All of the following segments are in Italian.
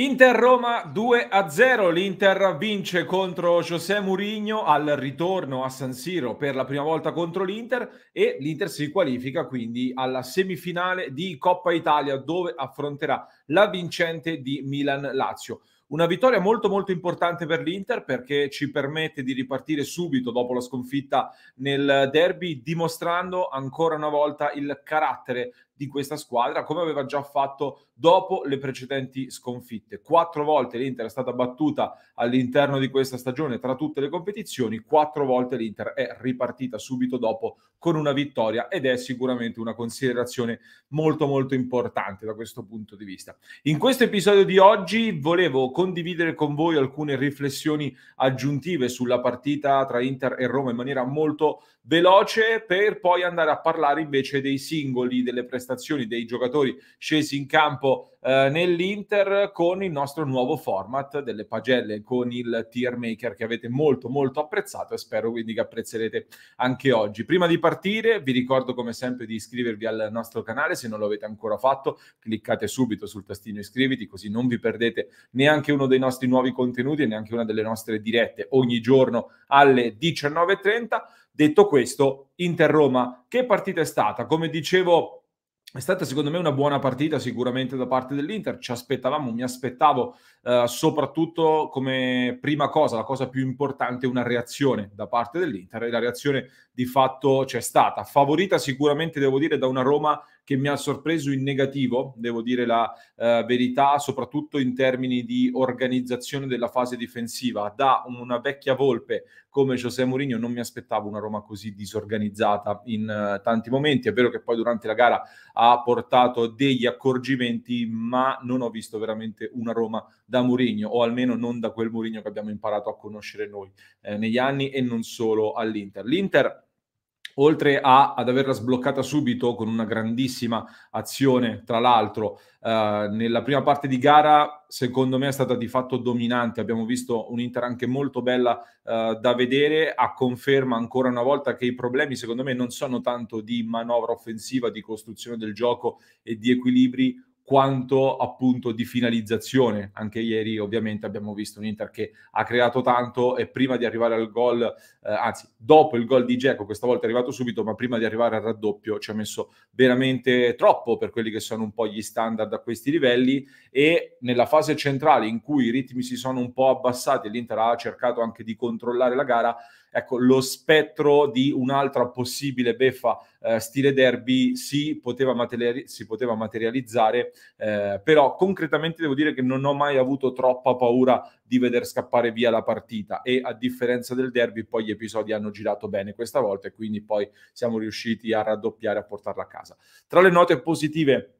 Inter-Roma 2-0, l'Inter vince contro José Mourinho al ritorno a San Siro per la prima volta contro l'Inter e l'Inter si qualifica quindi alla semifinale di Coppa Italia dove affronterà la vincente di Milan-Lazio. Una vittoria molto molto importante per l'Inter perché ci permette di ripartire subito dopo la sconfitta nel derby dimostrando ancora una volta il carattere di questa squadra, come aveva già fatto dopo le precedenti sconfitte. Quattro volte l'Inter è stata battuta all'interno di questa stagione tra tutte le competizioni, quattro volte l'Inter è ripartita subito dopo con una vittoria ed è sicuramente una considerazione molto molto importante da questo punto di vista. In questo episodio di oggi volevo condividere con voi alcune riflessioni aggiuntive sulla partita tra Inter e Roma in maniera molto veloce per poi andare a parlare invece dei singoli, delle prestazioni prestazioni dei giocatori scesi in campo eh, nell'Inter con il nostro nuovo format delle pagelle con il tier maker che avete molto molto apprezzato e spero quindi che apprezzerete anche oggi. Prima di partire vi ricordo come sempre di iscrivervi al nostro canale se non lo avete ancora fatto, cliccate subito sul tastino iscriviti così non vi perdete neanche uno dei nostri nuovi contenuti e neanche una delle nostre dirette ogni giorno alle 19.30. Detto questo, Inter Roma, che partita è stata? Come dicevo è stata secondo me una buona partita sicuramente da parte dell'Inter, ci aspettavamo, mi aspettavo eh, soprattutto come prima cosa, la cosa più importante, una reazione da parte dell'Inter e la reazione di fatto c'è stata, favorita sicuramente devo dire da una Roma che mi ha sorpreso in negativo, devo dire la eh, verità, soprattutto in termini di organizzazione della fase difensiva, da una vecchia volpe come José Mourinho non mi aspettavo una Roma così disorganizzata in uh, tanti momenti. È vero che poi durante la gara ha portato degli accorgimenti, ma non ho visto veramente una Roma da Mourinho, o almeno non da quel Mourinho che abbiamo imparato a conoscere noi eh, negli anni e non solo all'Inter. L'Inter oltre a, ad averla sbloccata subito con una grandissima azione, tra l'altro, eh, nella prima parte di gara, secondo me è stata di fatto dominante. Abbiamo visto un Inter anche molto bella eh, da vedere, a conferma ancora una volta che i problemi, secondo me, non sono tanto di manovra offensiva, di costruzione del gioco e di equilibri quanto appunto di finalizzazione. Anche ieri ovviamente abbiamo visto un Inter che ha creato tanto e prima di arrivare al gol, eh, anzi dopo il gol di Geco, questa volta è arrivato subito, ma prima di arrivare al raddoppio ci ha messo veramente troppo per quelli che sono un po' gli standard a questi livelli e nella fase centrale in cui i ritmi si sono un po' abbassati, e l'Inter ha cercato anche di controllare la gara, Ecco, lo spettro di un'altra possibile beffa eh, stile derby si poteva, materi- si poteva materializzare, eh, però concretamente devo dire che non ho mai avuto troppa paura di veder scappare via la partita e a differenza del derby poi gli episodi hanno girato bene questa volta e quindi poi siamo riusciti a raddoppiare, a portarla a casa. Tra le note positive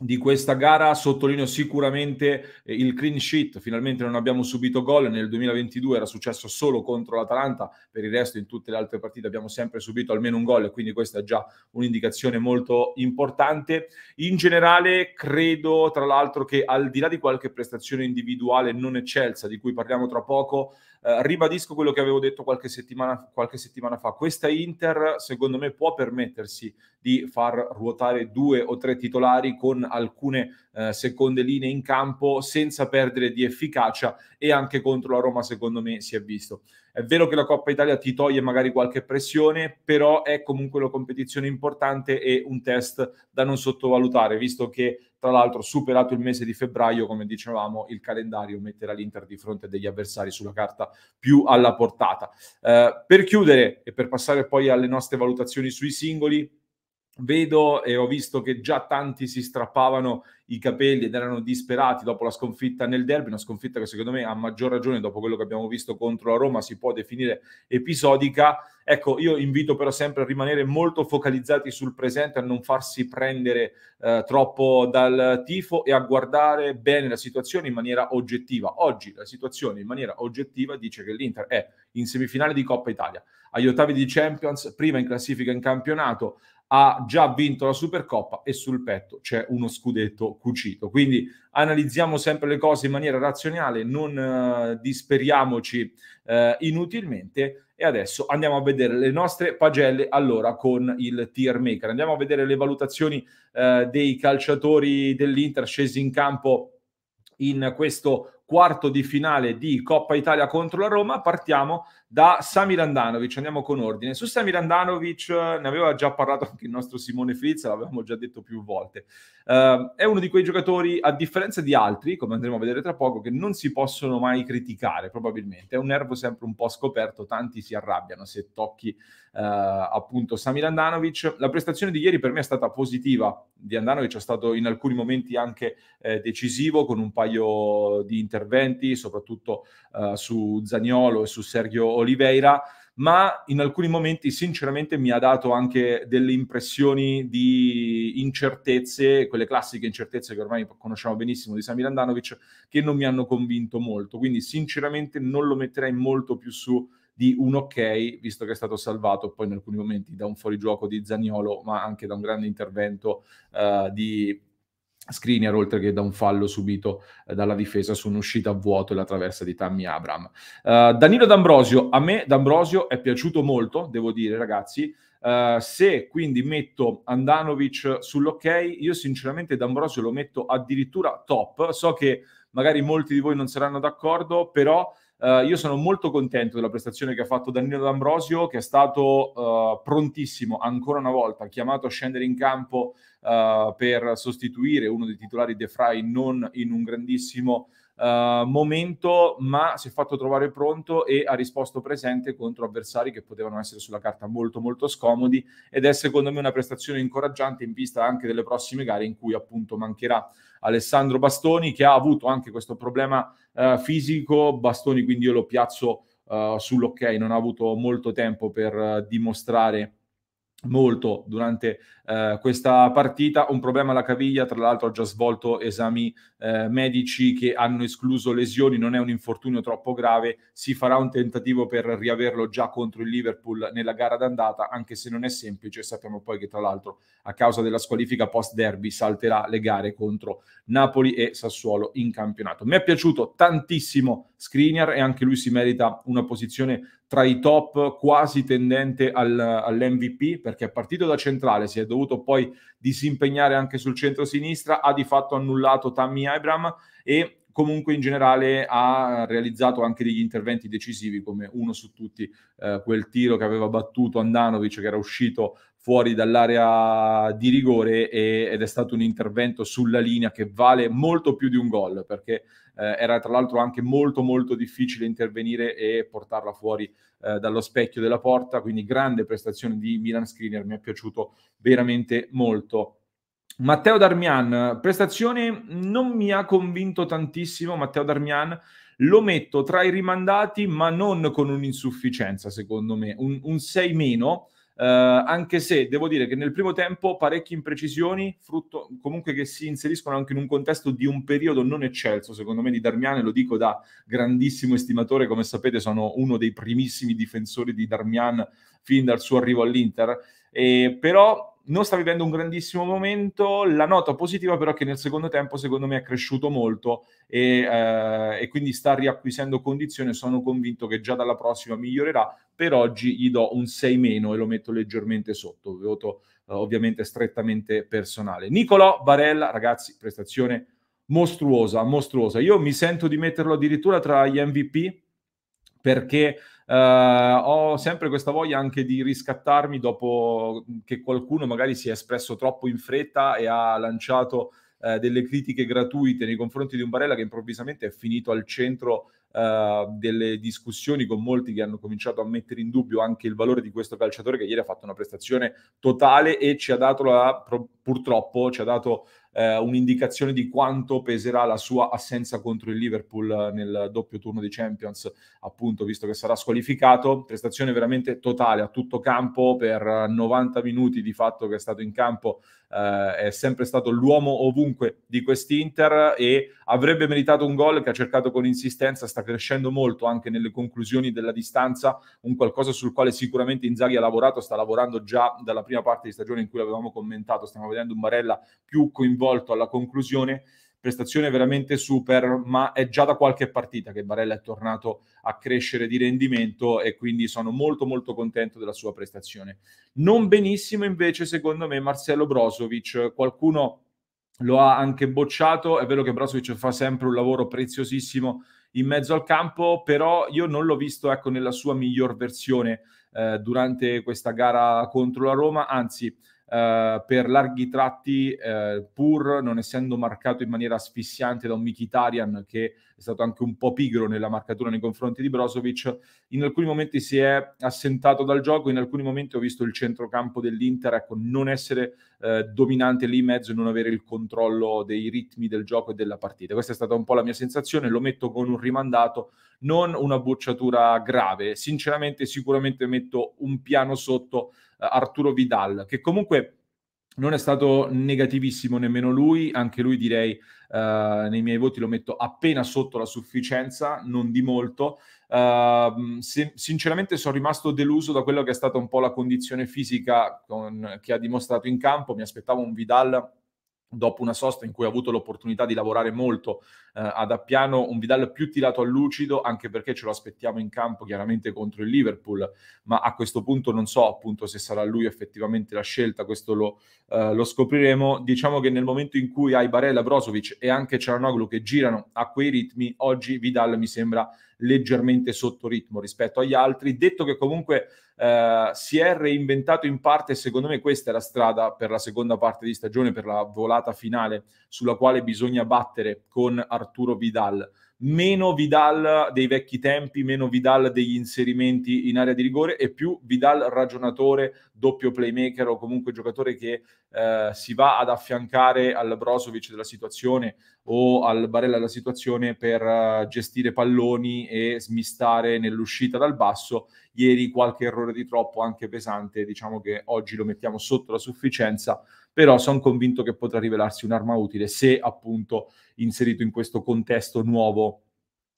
di questa gara sottolineo sicuramente eh, il clean sheet, finalmente non abbiamo subito gol, nel 2022 era successo solo contro l'Atalanta, per il resto in tutte le altre partite abbiamo sempre subito almeno un gol, quindi questa è già un'indicazione molto importante. In generale credo tra l'altro che al di là di qualche prestazione individuale non eccelsa, di cui parliamo tra poco, eh, ribadisco quello che avevo detto qualche settimana, qualche settimana fa. Questa Inter, secondo me, può permettersi di far ruotare due o tre titolari con alcune eh, seconde linee in campo senza perdere di efficacia e anche contro la Roma, secondo me, si è visto. È vero che la Coppa Italia ti toglie magari qualche pressione, però è comunque una competizione importante e un test da non sottovalutare, visto che tra l'altro superato il mese di febbraio, come dicevamo, il calendario metterà l'Inter di fronte degli avversari sulla carta più alla portata. Eh, per chiudere e per passare poi alle nostre valutazioni sui singoli, vedo e ho visto che già tanti si strappavano i capelli ed erano disperati dopo la sconfitta nel derby, una sconfitta che secondo me a maggior ragione dopo quello che abbiamo visto contro la Roma si può definire episodica. Ecco, io invito però sempre a rimanere molto focalizzati sul presente, a non farsi prendere eh, troppo dal tifo e a guardare bene la situazione in maniera oggettiva. Oggi la situazione in maniera oggettiva dice che l'Inter è in semifinale di Coppa Italia, agli ottavi di Champions, prima in classifica in campionato, ha già vinto la Supercoppa e sul petto c'è uno scudetto cucito. Quindi analizziamo sempre le cose in maniera razionale, non eh, disperiamoci eh, inutilmente e adesso andiamo a vedere le nostre pagelle allora con il tier maker. Andiamo a vedere le valutazioni eh, dei calciatori dell'Inter scesi in campo in questo quarto di finale di Coppa Italia contro la Roma. Partiamo da Samir Andanovic, andiamo con ordine. Su Samir Andanovic eh, ne aveva già parlato anche il nostro Simone Fritz, l'avevamo già detto più volte. Uh, è uno di quei giocatori, a differenza di altri, come andremo a vedere tra poco, che non si possono mai criticare, probabilmente. È un nervo sempre un po' scoperto, tanti si arrabbiano se tocchi uh, appunto Samir Andanovic. La prestazione di ieri per me è stata positiva di Andanovic, è stato in alcuni momenti anche eh, decisivo con un paio di interventi interventi, soprattutto eh, su Zagnolo e su Sergio Oliveira, ma in alcuni momenti sinceramente mi ha dato anche delle impressioni di incertezze, quelle classiche incertezze che ormai conosciamo benissimo di Samir Andanovic, che non mi hanno convinto molto. Quindi sinceramente non lo metterei molto più su di un ok, visto che è stato salvato poi in alcuni momenti da un fuorigioco di Zaniolo, ma anche da un grande intervento uh, di Skriniar oltre che da un fallo subito eh, dalla difesa su un'uscita a vuoto e la traversa di Tammy Abram. Uh, eh, Danilo D'Ambrosio, a me D'Ambrosio è piaciuto molto, devo dire ragazzi, uh, se quindi metto Andanovic sull'ok, io sinceramente D'Ambrosio lo metto addirittura top, so che magari molti di voi non saranno d'accordo, però Uh, io sono molto contento della prestazione che ha fatto Danilo D'Ambrosio, che è stato uh, prontissimo ancora una volta, chiamato a scendere in campo uh, per sostituire uno dei titolari De Frey non in un grandissimo uh, momento, ma si è fatto trovare pronto e ha risposto presente contro avversari che potevano essere sulla carta molto molto scomodi ed è secondo me una prestazione incoraggiante in vista anche delle prossime gare in cui appunto mancherà Alessandro Bastoni che ha avuto anche questo problema uh, fisico, Bastoni quindi io lo piazzo uh, sull'ok, non ha avuto molto tempo per dimostrare molto durante eh, questa partita. Un problema alla caviglia, tra l'altro ha già svolto esami eh, medici che hanno escluso lesioni, non è un infortunio troppo grave, si farà un tentativo per riaverlo già contro il Liverpool nella gara d'andata, anche se non è semplice, sappiamo poi che tra l'altro a causa della squalifica post derby salterà le gare contro Napoli e Sassuolo in campionato. Mi è piaciuto tantissimo Skriniar e anche lui si merita una posizione tra i top quasi tendente al, all'MVP perché è partito da centrale, si è dovuto poi disimpegnare anche sul centro-sinistra, ha di fatto annullato Tammy Abram e comunque in generale ha realizzato anche degli interventi decisivi come uno su tutti eh, quel tiro che aveva battuto Andanovic che era uscito fuori dall'area di rigore e, ed è stato un intervento sulla linea che vale molto più di un gol perché eh, era tra l'altro anche molto molto difficile intervenire e portarla fuori eh, dallo specchio della porta quindi grande prestazione di Milan Screener mi è piaciuto veramente molto Matteo Darmian, prestazione non mi ha convinto tantissimo, Matteo Darmian, lo metto tra i rimandati, ma non con un'insufficienza, secondo me, un, un 6 meno. Eh, anche se devo dire che nel primo tempo parecchie imprecisioni, frutto comunque che si inseriscono anche in un contesto di un periodo non eccelso, secondo me, di Darmian, e lo dico da grandissimo estimatore, come sapete sono uno dei primissimi difensori di Darmian fin dal suo arrivo all'Inter, eh, però non sta vivendo un grandissimo momento, la nota positiva però è che nel secondo tempo secondo me è cresciuto molto e, eh, e quindi sta riacquisendo condizione, sono convinto che già dalla prossima migliorerà, per oggi gli do un 6 meno e lo metto leggermente sotto, voto eh, ovviamente strettamente personale. Nicolò Varella, ragazzi, prestazione mostruosa, mostruosa. Io mi sento di metterlo addirittura tra gli MVP perché eh, ho sempre questa voglia anche di riscattarmi dopo che qualcuno magari si è espresso troppo in fretta e ha lanciato eh, delle critiche gratuite nei confronti di un Barella che improvvisamente è finito al centro Uh, delle discussioni con molti che hanno cominciato a mettere in dubbio anche il valore di questo calciatore che ieri ha fatto una prestazione totale e ci ha dato la, purtroppo ci ha dato eh, un'indicazione di quanto peserà la sua assenza contro il Liverpool eh, nel doppio turno di Champions, appunto, visto che sarà squalificato. Prestazione veramente totale a tutto campo per 90 eh, minuti di fatto che è stato in campo, eh, è sempre stato l'uomo ovunque di quest'Inter e avrebbe meritato un gol che ha cercato con insistenza, sta crescendo molto anche nelle conclusioni della distanza, un qualcosa sul quale sicuramente Inzaghi ha lavorato, sta lavorando già dalla prima parte di stagione in cui l'avevamo commentato, stiamo vedendo un Barella più coinvolto svolto alla conclusione, prestazione veramente super, ma è già da qualche partita che Barella è tornato a crescere di rendimento e quindi sono molto molto contento della sua prestazione. Non benissimo invece secondo me Marcello Brozovic, qualcuno lo ha anche bocciato, è vero che Brozovic fa sempre un lavoro preziosissimo in mezzo al campo, però io non l'ho visto ecco, nella sua miglior versione eh, durante questa gara contro la Roma, anzi eh, per larghi tratti, eh, pur non essendo marcato in maniera asfissiante da un Mkhitaryan che è stato anche un po' pigro nella marcatura nei confronti di Brozovic. In alcuni momenti si è assentato dal gioco, in alcuni momenti ho visto il centrocampo dell'Inter ecco, non essere eh, dominante lì in mezzo e non avere il controllo dei ritmi del gioco e della partita. Questa è stata un po' la mia sensazione, lo metto con un rimandato, non una bocciatura grave. Sinceramente, sicuramente metto un piano sotto eh, Arturo Vidal, che comunque non è stato negativissimo nemmeno lui, anche lui direi eh, nei miei voti lo metto appena sotto la sufficienza, non di molto. Eh, se, sinceramente sono rimasto deluso da quella che è stata un po' la condizione fisica con, che ha dimostrato in campo, mi aspettavo un Vidal dopo una sosta in cui ha avuto l'opportunità di lavorare molto eh, ad Appiano, un Vidal più tirato a lucido, anche perché ce lo aspettiamo in campo chiaramente contro il Liverpool, ma a questo punto non so appunto se sarà lui effettivamente la scelta, questo lo, eh, lo scopriremo. Diciamo che nel momento in cui hai Barella, Brozovic e anche Cialanoglu che girano a quei ritmi, oggi Vidal mi sembra leggermente sotto ritmo rispetto agli altri. Detto che comunque eh, si è reinventato in parte, secondo me questa è la strada per la seconda parte di stagione, per la volata finale sulla quale bisogna battere con Arturo Vidal. Meno Vidal dei vecchi tempi, meno Vidal degli inserimenti in area di rigore e più Vidal ragionatore, doppio playmaker o comunque giocatore che eh, si va ad affiancare al Brozovic della situazione, o al Barella la situazione per eh, gestire palloni e smistare nell'uscita dal basso. Ieri qualche errore di troppo anche pesante, diciamo che oggi lo mettiamo sotto la sufficienza, però sono convinto che potrà rivelarsi un'arma utile se appunto inserito in questo contesto nuovo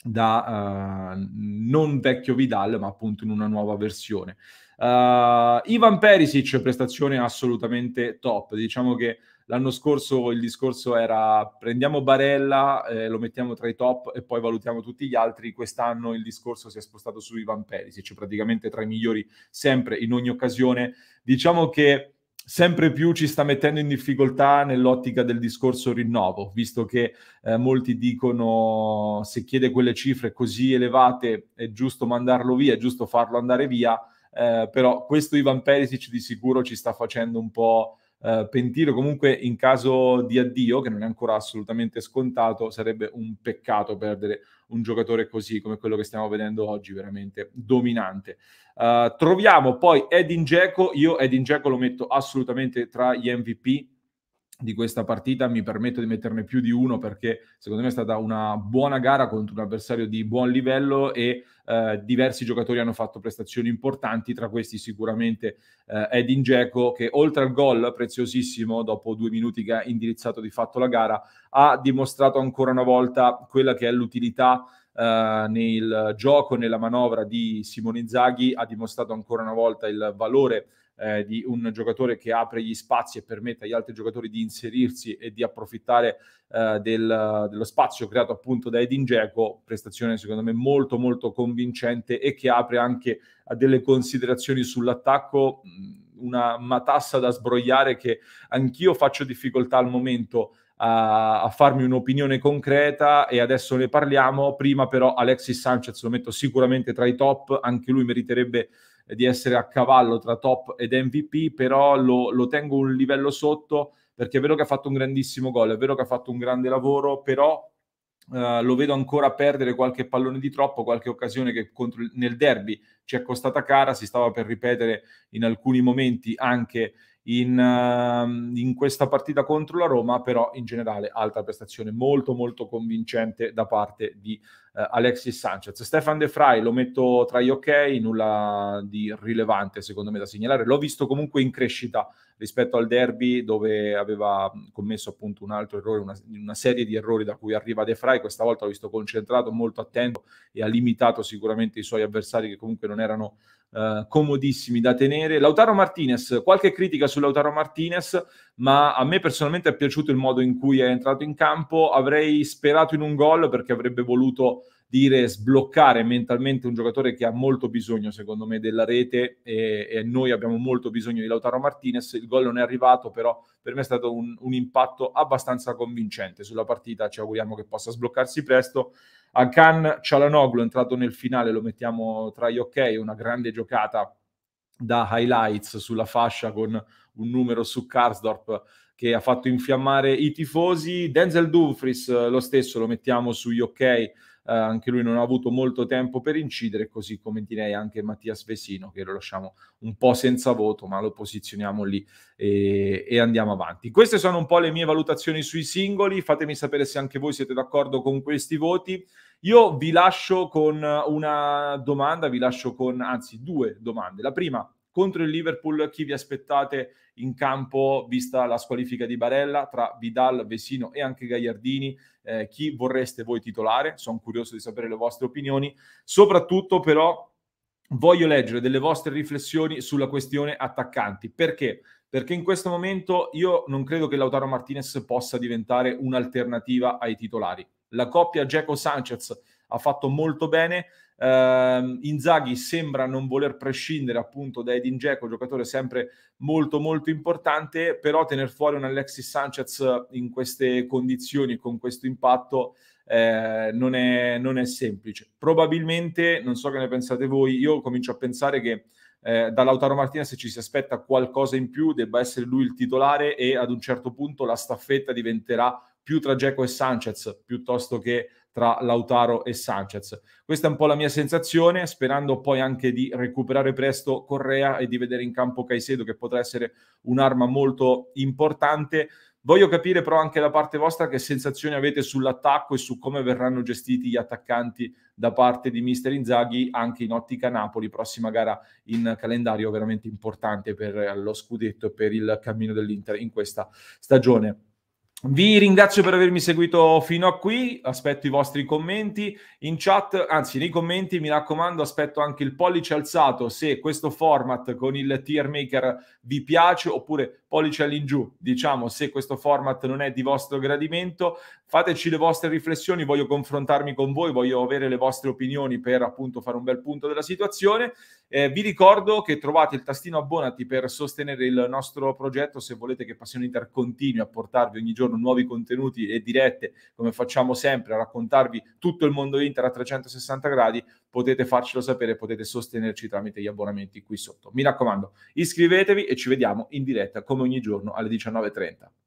da eh, non vecchio Vidal, ma appunto in una nuova versione. Uh, Ivan Perisic, prestazione assolutamente top. Diciamo che l'anno scorso il discorso era prendiamo Barella, eh, lo mettiamo tra i top e poi valutiamo tutti gli altri. Quest'anno il discorso si è spostato su Ivan Perisic, praticamente tra i migliori sempre in ogni occasione. Diciamo che sempre più ci sta mettendo in difficoltà nell'ottica del discorso rinnovo, visto che eh, molti dicono se chiede quelle cifre così elevate è giusto mandarlo via, è giusto farlo andare via eh, però questo Ivan Perisic di sicuro ci sta facendo un po' eh, pentire, comunque in caso di addio, che non è ancora assolutamente scontato, sarebbe un peccato perdere un giocatore così come quello che stiamo vedendo oggi, veramente dominante. Uh, troviamo poi Edin Dzeko, io Edin Dzeko lo metto assolutamente tra gli MVP, di questa partita, mi permetto di metterne più di uno perché secondo me è stata una buona gara contro un avversario di buon livello e eh, diversi giocatori hanno fatto prestazioni importanti, tra questi sicuramente eh, Edin Dzeko che oltre al gol preziosissimo dopo due minuti che ha indirizzato di fatto la gara, ha dimostrato ancora una volta quella che è l'utilità Uh, nel gioco, nella manovra di Simone Zaghi, ha dimostrato ancora una volta il valore eh, di un giocatore che apre gli spazi e permette agli altri giocatori di inserirsi e di approfittare eh, del, dello spazio creato appunto da Edin Dzeko, prestazione secondo me molto molto convincente e che apre anche a delle considerazioni sull'attacco, mm, una matassa da sbrogliare che anch'io faccio difficoltà al momento a, farmi un'opinione concreta e adesso ne parliamo. Prima però Alexis Sanchez lo metto sicuramente tra i top, anche lui meriterebbe di essere a cavallo tra top ed MVP, però lo, lo tengo un livello sotto perché è vero che ha fatto un grandissimo gol, è vero che ha fatto un grande lavoro, però Uh, lo vedo ancora perdere qualche pallone di troppo, qualche occasione che contro, nel derby ci è costata cara, si stava per ripetere in alcuni momenti anche in, ehm, in, questa partita contro la Roma, però in generale alta prestazione molto molto convincente da parte di eh, Alexis Sanchez. Stefan De Frey lo metto tra gli ok, nulla di rilevante secondo me da segnalare, l'ho visto comunque in crescita rispetto al derby dove aveva commesso appunto un altro errore, una, una serie di errori da cui arriva De Frey, questa volta l'ho visto concentrato, molto attento e ha limitato sicuramente i suoi avversari che comunque non erano eh, comodissimi da tenere. Lautaro Martinez, qualche critica su Lautaro Martinez, ma a me personalmente è piaciuto il modo in cui è entrato in campo. Avrei sperato in un gol perché avrebbe voluto dire sbloccare mentalmente un giocatore che ha molto bisogno, secondo me, della rete e, e noi abbiamo molto bisogno di Lautaro Martinez. Il gol non è arrivato, però per me è stato un, un impatto abbastanza convincente sulla partita. Ci auguriamo che possa sbloccarsi presto. A Akan Cialanoglu è entrato nel finale, lo mettiamo tra gli ok, una grande giocata da highlights sulla fascia con un numero su Karsdorp che ha fatto infiammare i tifosi. Denzel Dumfries lo stesso lo mettiamo sugli ok eh, anche lui non ha avuto molto tempo per incidere, così come direi anche Mattias Vesino, che lo lasciamo un po' senza voto, ma lo posizioniamo lì e, e andiamo avanti. Queste sono un po' le mie valutazioni sui singoli, fatemi sapere se anche voi siete d'accordo con questi voti. Io vi lascio con una domanda, vi lascio con anzi due domande. La prima contro il Liverpool chi vi aspettate in campo vista la squalifica di Barella tra Vidal, Vesino e anche Gagliardini? Eh, chi vorreste voi titolare? Sono curioso di sapere le vostre opinioni. Soprattutto però voglio leggere delle vostre riflessioni sulla questione attaccanti. Perché? Perché in questo momento io non credo che Lautaro Martinez possa diventare un'alternativa ai titolari. La coppia Geco Sanchez ha fatto molto bene. Uh, Inzaghi sembra non voler prescindere appunto da Edin Dzeko, giocatore sempre molto molto importante, però tenere fuori un Alexis Sanchez in queste condizioni, con questo impatto, eh, non, è, non, è, semplice. Probabilmente, non so che ne pensate voi, io comincio a pensare che eh, da Lautaro Martina, se ci si aspetta qualcosa in più, debba essere lui il titolare e ad un certo punto la staffetta diventerà più tra Dzeko e Sanchez piuttosto che tra Lautaro e Sanchez. Questa è un po' la mia sensazione, sperando poi anche di recuperare presto Correa e di vedere in campo Caicedo che potrà essere un'arma molto importante. Voglio capire però anche da parte vostra che sensazioni avete sull'attacco e su come verranno gestiti gli attaccanti da parte di Mister Inzaghi anche in ottica Napoli, prossima gara in calendario veramente importante per lo scudetto e per il cammino dell'Inter in questa stagione. Vi ringrazio per avermi seguito fino a qui, aspetto i vostri commenti in chat, anzi nei commenti mi raccomando aspetto anche il pollice alzato se questo format con il tier maker vi piace oppure pollice all'ingiù, diciamo se questo format non è di vostro gradimento, fateci le vostre riflessioni, voglio confrontarmi con voi, voglio avere le vostre opinioni per appunto fare un bel punto della situazione. Eh, vi ricordo che trovate il tastino abbonati per sostenere il nostro progetto se volete che Passione Inter continui a portarvi ogni giorno giorno nuovi contenuti e dirette, come facciamo sempre, a raccontarvi tutto il mondo Inter a 360 gradi, potete farcelo sapere, potete sostenerci tramite gli abbonamenti qui sotto. Mi raccomando, iscrivetevi e ci vediamo in diretta come ogni giorno alle 19.30.